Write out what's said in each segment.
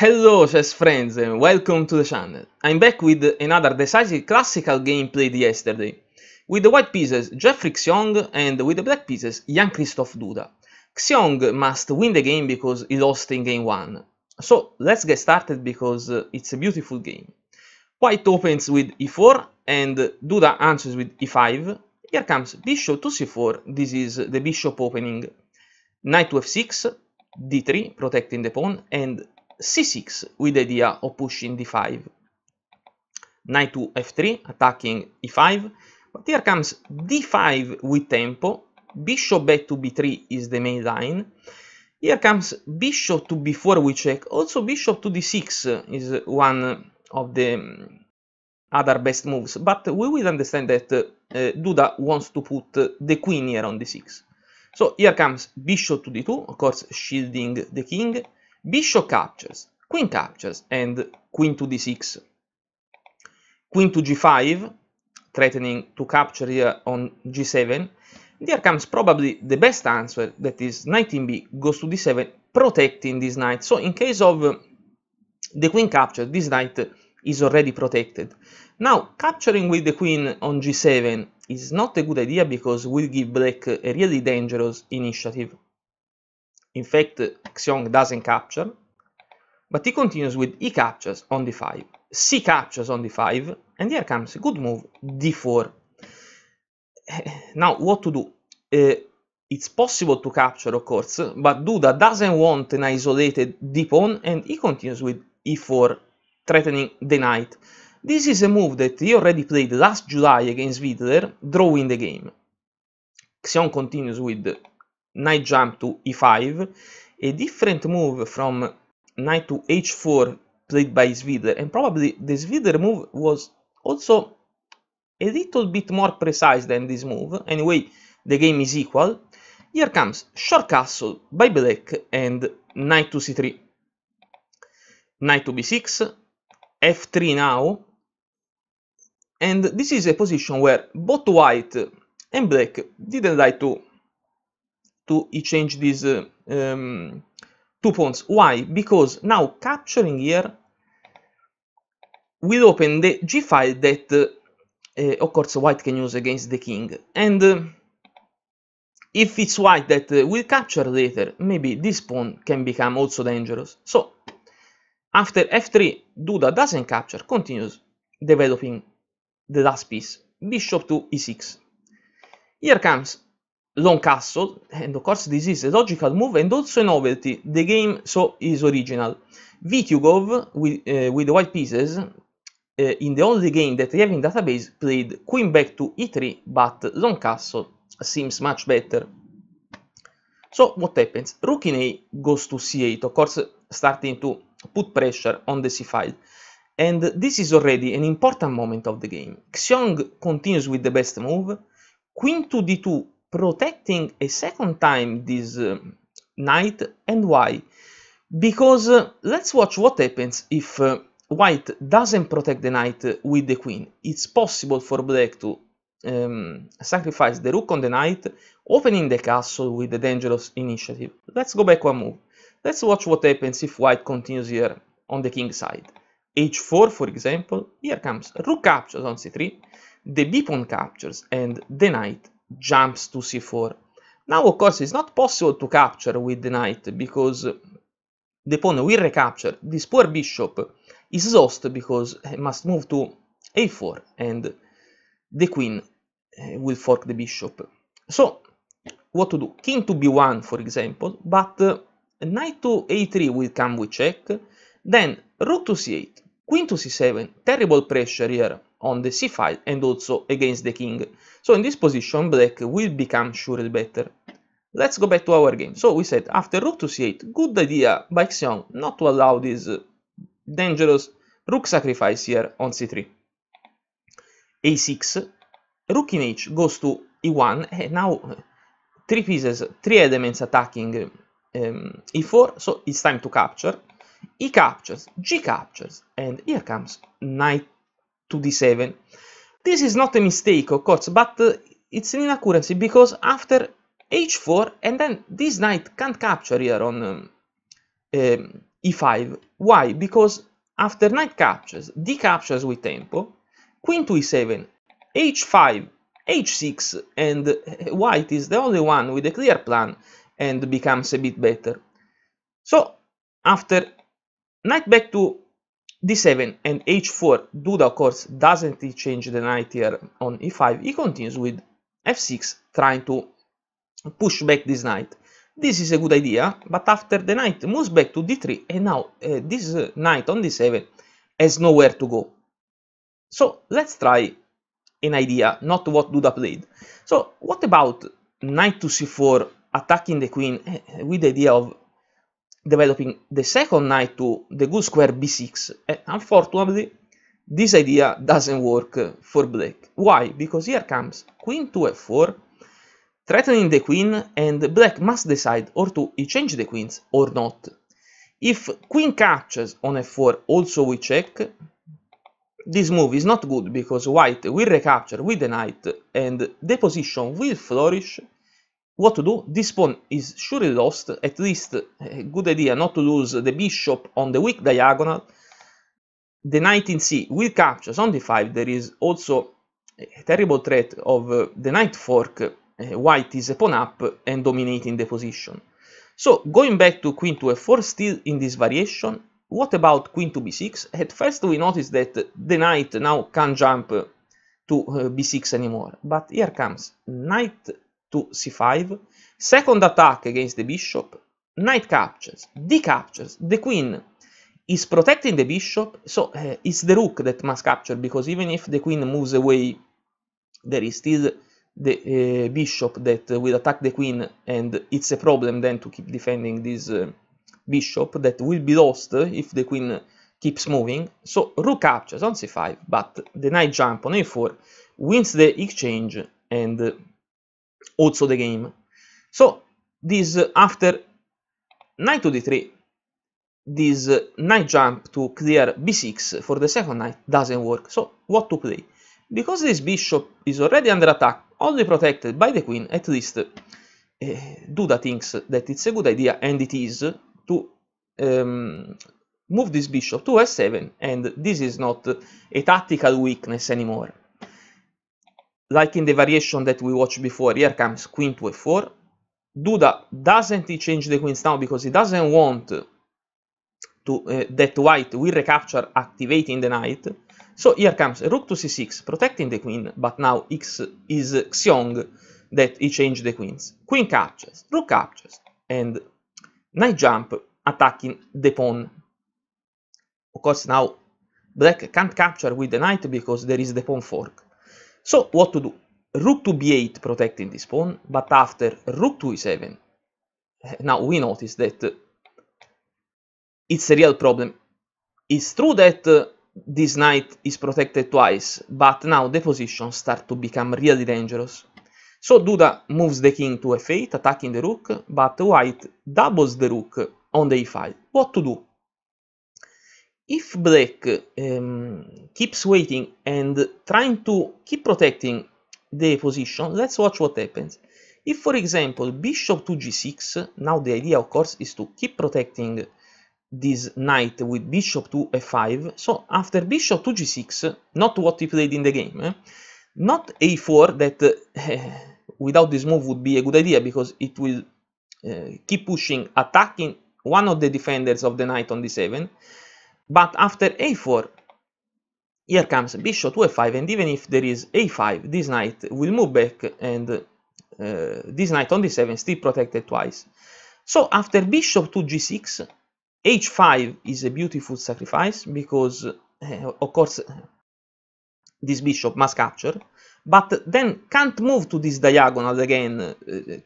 Hello chess friends and welcome to the channel. I'm back with another decisive classical game played yesterday. With the white pieces Jeffrey Xiong and with the black pieces Jan-Christoph Duda. Xiong must win the game because he lost in game 1. So let's get started because uh, it's a beautiful game. White opens with e4 and Duda answers with e5. Here comes bishop to c4, this is the bishop opening. Knight to f6, d3 protecting the pawn and c6 with the idea of pushing d5. Knight to f3, attacking e5. But here comes d5 with tempo. Bishop back to b3 is the main line. Here comes bishop to b4 we check. Also bishop to d6 is one of the other best moves. But we will understand that uh, Duda wants to put the queen here on d6. So here comes bishop to d2, of course shielding the king. Bishop captures, queen captures, and queen to d6. Queen to g5, threatening to capture here on g7. There comes probably the best answer, that is knight in b goes to d7, protecting this knight. So in case of uh, the queen capture, this knight is already protected. Now, capturing with the queen on g7 is not a good idea because we give black a really dangerous initiative. In fact, Xiong doesn't capture, but he continues with E captures on d5, C captures on d5, and here comes a good move, d4. Now, what to do? Uh, it's possible to capture, of course, but Duda doesn't want an isolated d pawn, and he continues with e4, threatening the knight. This is a move that he already played last July against Vidler, drawing the game. Xion continues with knight jump to e5, a different move from knight to h4 played by Svider, and probably the Svider move was also a little bit more precise than this move, anyway the game is equal. Here comes short castle by black and knight to c3, knight to b6, f3 now, and this is a position where both white and black didn't like to to change these uh, um, two pawns. Why? Because now capturing here will open the g file that, uh, uh, of course, white can use against the king. And uh, if it's white that uh, will capture later, maybe this pawn can become also dangerous. So after f3, Duda doesn't capture, continues developing the last piece, bishop to e6. Here comes Long castle and of course this is a logical move and also a novelty, the game so is original. Vitugov with, uh, with the white pieces uh, in the only game that I have in database played queen back to e3 but long castle seems much better. So what happens? Rook in A goes to c8, of course starting to put pressure on the c file. And this is already an important moment of the game. Xiong continues with the best move, queen to d2 protecting a second time this uh, knight and why because uh, let's watch what happens if uh, white doesn't protect the knight with the queen it's possible for black to um, sacrifice the rook on the knight opening the castle with the dangerous initiative let's go back one move let's watch what happens if white continues here on the king side h4 for example here comes rook captures on c3 the b pawn captures and the knight jumps to c4. Now, of course, it's not possible to capture with the knight because the pawn will recapture. This poor bishop is lost because it must move to a4 and the queen eh, will fork the bishop. So, what to do? King to b1, for example, but uh, knight to a3 will come with check. Then rook to c8, queen to c7, terrible pressure here on the c5 and also against the king. So in this position, black will become surely better. Let's go back to our game. So we said after rook to c8, good idea by Xion not to allow this dangerous rook sacrifice here on c3. a6, rook in h goes to e1, and now three pieces, three elements attacking um, e4, so it's time to capture. He captures, g captures, and here comes knight to d7. This is not a mistake, of course, but uh, it's an inaccuracy because after h4 and then this knight can't capture here on um, um e5. Why? Because after knight captures, d captures with tempo, queen to e7, h5, h6, and uh, white is the only one with a clear plan and becomes a bit better. So after knight back to d7 and h4 Duda of course doesn't change the knight here on e5 he continues with f6 trying to push back this knight this is a good idea but after the knight moves back to d3 and now uh, this knight uh, on d7 has nowhere to go so let's try an idea not what Duda played so what about knight to c4 attacking the queen eh, with the idea of developing the second knight to the good square b6 and unfortunately this idea doesn't work for black. Why? Because here comes queen to f4 threatening the queen and black must decide or to exchange the queens or not. If queen catches on f4 also we check, this move is not good because white will recapture with the knight and the position will flourish what to do. This pawn is surely lost, at least a eh, good idea not to lose the bishop on the weak diagonal. The knight in c will capture on d5. There is also a terrible threat of uh, the knight fork. Uh, white is a pawn up and dominating the position. So going back to queen to f4 still in this variation, what about queen to b6? At first we notice that the knight now can't jump to uh, b6 anymore, but here comes knight to c5, second attack against the bishop, knight captures, d captures, the queen is protecting the bishop, so uh, it's the rook that must capture, because even if the queen moves away, there is still the uh, bishop that will attack the queen, and it's a problem then to keep defending this uh, bishop that will be lost if the queen keeps moving. So rook captures on c5, but the knight jump on a4 wins the exchange, and also the game so this uh, after knight to d3 this uh, knight jump to clear b6 for the second knight doesn't work so what to play because this bishop is already under attack only protected by the queen at least uh, duda thinks that it's a good idea and it is uh, to um, move this bishop to f7 and this is not a tactical weakness anymore like in the variation that we watched before, here comes queen to f4. Duda doesn't change the queens now because he doesn't want to, uh, that white will recapture activating the knight. So here comes rook to c6, protecting the queen, but now x is Xiong that he changed the queens. Queen captures, rook captures, and knight jump attacking the pawn. Of course now black can't capture with the knight because there is the pawn fork. So what to do? Rook to b8 protecting this pawn, but after rook to e7, eh, now we notice that eh, it's a real problem. It's true that eh, this knight is protected twice, but now the position starts to become really dangerous. So Duda moves the king to f8, attacking the rook, but white doubles the rook on the e file. What to do? if black um, keeps waiting and trying to keep protecting the position, let's watch what happens. If, for example, bishop to g6, now the idea, of course, is to keep protecting this knight with bishop to f5, so after bishop to g6, not what he played in the game, eh? not a4 that uh, without this move would be a good idea because it will uh, keep pushing, attacking one of the defenders of the knight on d7, but after a4, here comes bishop to a 5 and even if there is a5, this knight will move back, and uh, this knight on d7 still protected twice. So after bishop to g6, h5 is a beautiful sacrifice, because uh, of course this bishop must capture, but then can't move to this diagonal again uh,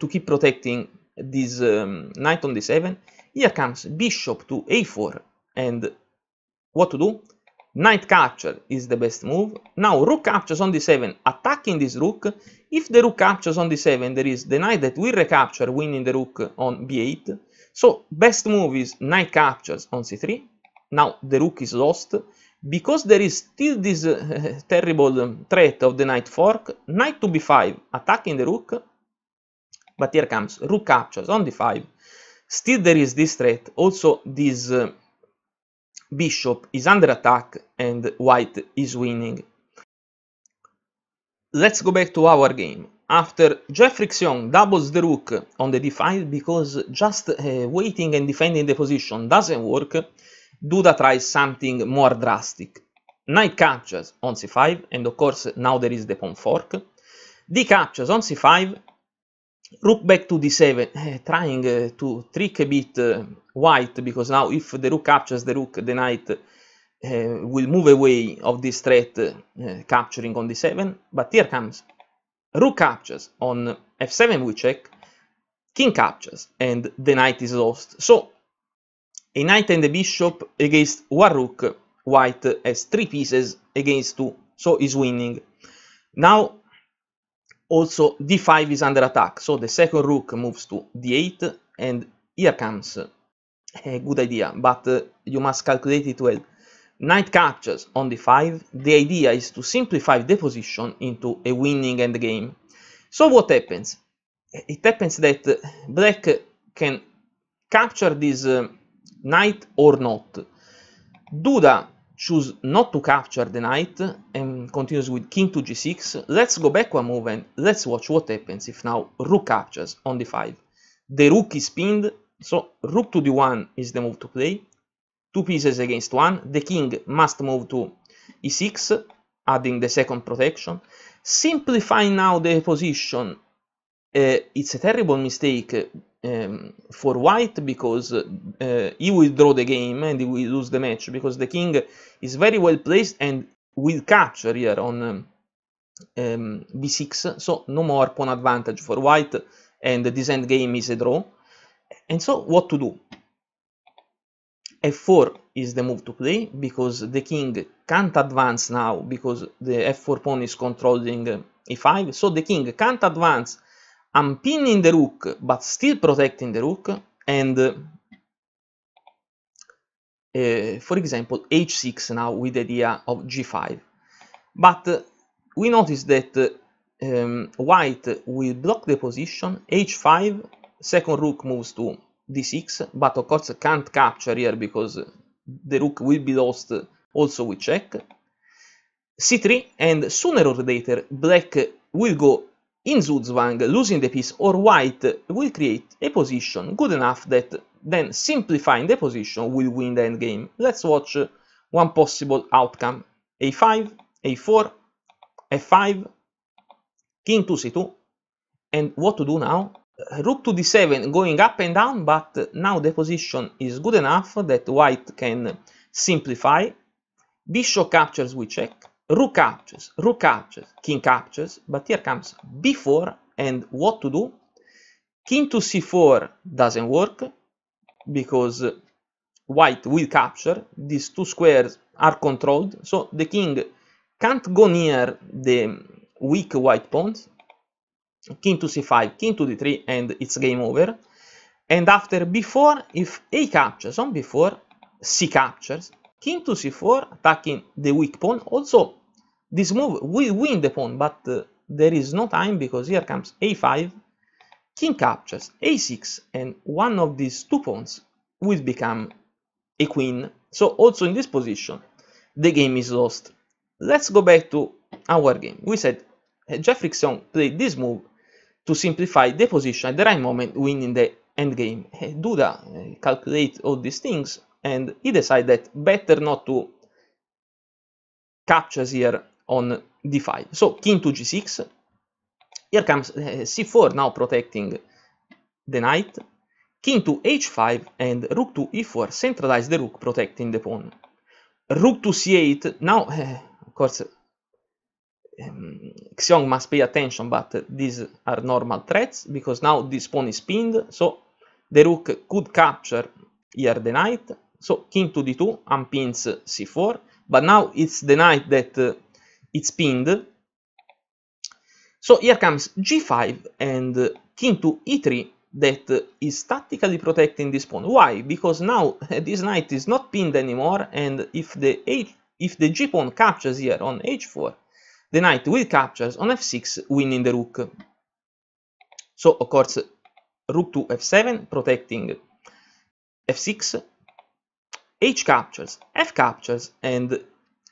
to keep protecting this um, knight on d7. Here comes bishop to a4, and what to do? Knight capture is the best move. Now rook captures on d7, attacking this rook. If the rook captures on d7, there is the knight that will recapture, winning the rook on b8. So best move is knight captures on c3. Now the rook is lost. Because there is still this uh, terrible um, threat of the knight fork, knight to b5, attacking the rook. But here comes rook captures on d5. Still there is this threat, also this uh, bishop is under attack and white is winning. Let's go back to our game. After Jeff Friction doubles the rook on the d5 because just uh, waiting and defending the position doesn't work, Duda tries something more drastic. Knight captures on c5 and of course now there is the pawn fork. D captures on c5 rook back to d7, eh, trying uh, to trick a bit uh, white, because now if the rook captures the rook, the knight uh, will move away of this threat capturing on d7, but here comes rook captures on f7 we check, king captures, and the knight is lost. So, a knight and a bishop against one rook, white has three pieces against two, so is winning. Now, also, d5 is under attack, so the second rook moves to d8, and here comes a good idea, but uh, you must calculate it well. Knight captures on d5, the idea is to simplify the position into a winning endgame. So what happens? It happens that uh, black can capture this uh, knight or not. Duda choose not to capture the knight and continues with king to g6. Let's go back one move and let's watch what happens if now rook captures on d5. The rook is pinned, so rook to d1 is the move to play. Two pieces against one. The king must move to e6, adding the second protection. Simplifying now the position, uh, it's a terrible mistake um, for white because uh, he will draw the game and he will lose the match because the king is very well placed and will capture here on um, um b6 so no more pawn advantage for white and this end game is a draw and so what to do f4 is the move to play because the king can't advance now because the f4 pawn is controlling uh, e5 so the king can't advance I'm pinning the rook, but still protecting the rook, and uh, for example, h6 now with the idea of g5. But uh, we notice that eh, um, white will block the position, h5, second rook moves to d6, but of course can't capture here because the rook will be lost also with check. c3, and sooner or later black will go in zugzwang, losing the piece or white will create a position good enough that then simplifying the position will win the endgame. Let's watch one possible outcome. a5, a4, f5, king to c2, and what to do now? Rook to d7 going up and down, but now the position is good enough that white can simplify. Bishop captures we check, Rook captures, rook captures, king captures, but here comes b4 and what to do? King to c4 doesn't work because white will capture, these two squares are controlled, so the king can't go near the weak white pawns, king to c5, king to d3 and it's game over. And after b4, if a captures on b4, c captures, king to c4 attacking the weak pawn. Also, this move will win the pawn, but uh, there is no time because here comes a5, king captures a6, and one of these two pawns will become a queen. So also in this position, the game is lost. Let's go back to our game. We said Jeffrey Xiong played this move to simplify the position at the right moment, winning the endgame. Duda uh, calculate all these things, and he decided that better not to capture here on d5. So king to g6. Here comes uh, eh, c4 now protecting the knight. King to h5 and rook to e4 centralize the rook protecting the pawn. Rook to c8. Now, uh, of course, um, Xiong must pay attention, but these are normal threats because now this pawn is pinned. So the rook could capture here the knight. So king to d2 unpins c4. But now it's the knight that it's pinned. So here comes g5 and king to e3 that is tactically protecting this pawn. Why? Because now this knight is not pinned anymore and if the h if the g pawn captures here on h4, the knight will captures on f6 winning the rook. So of course rook to f7 protecting f6, h captures, f captures and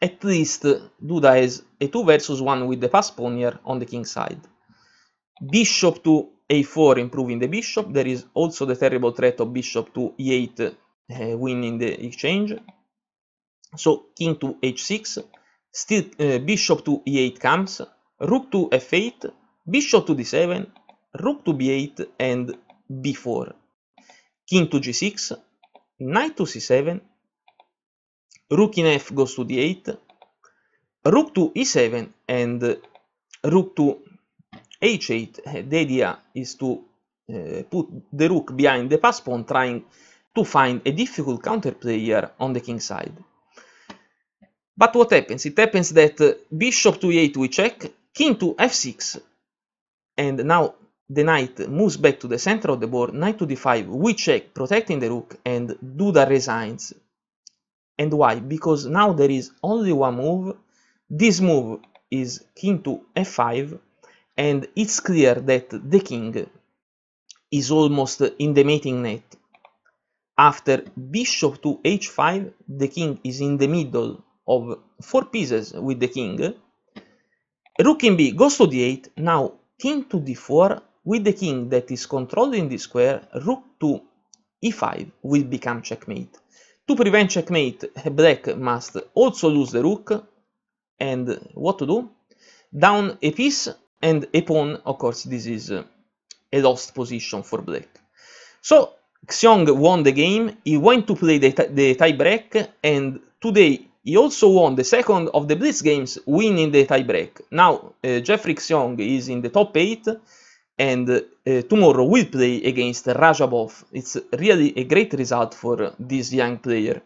at least Duda has a 2 versus 1 with the pawn here on the king side. Bishop to a4 improving the bishop, there is also the terrible threat of bishop to e8 uh, winning the exchange. So king to h6, still uh, bishop to e8 comes, rook to f8, bishop to d7, rook to b8 and b4. King to g6, knight to c7, rook in f goes to d8, rook to e7 and rook to h8, the idea is to uh, put the rook behind the pass pawn trying to find a difficult counterplayer on the king side. But what happens? It happens that eh, bishop to e8 we check, king to f6, and now the knight moves back to the center of the board, knight to d5, we check, protecting the rook, and Duda resigns and why? Because now there is only one move. This move is king to f5 and it's clear that the king is almost in the mating net. After bishop to h5, the king is in the middle of four pieces with the king. Rook in b goes to d8, now king to d4 with the king that is controlling the square, rook to e5 will become checkmate. To prevent checkmate, black must also lose the rook, and what to do? Down a piece and a pawn, of course this is a lost position for black. So Xiong won the game, he went to play the, the tiebreak, and today he also won the second of the Blitz games, winning the tiebreak. Now uh, Jeffrey Xiong is in the top 8, and uh, tomorrow will play against Rajabov. It's really a great result for this young player.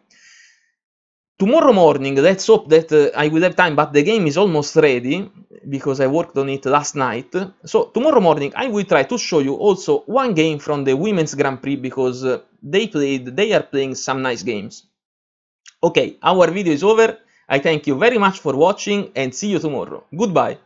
Tomorrow morning, let's hope that uh, I will have time, but the game is almost ready because I worked on it last night. So tomorrow morning I will try to show you also one game from the Women's Grand Prix because uh, they played, they are playing some nice games. Okay, our video is over. I thank you very much for watching and see you tomorrow. Goodbye.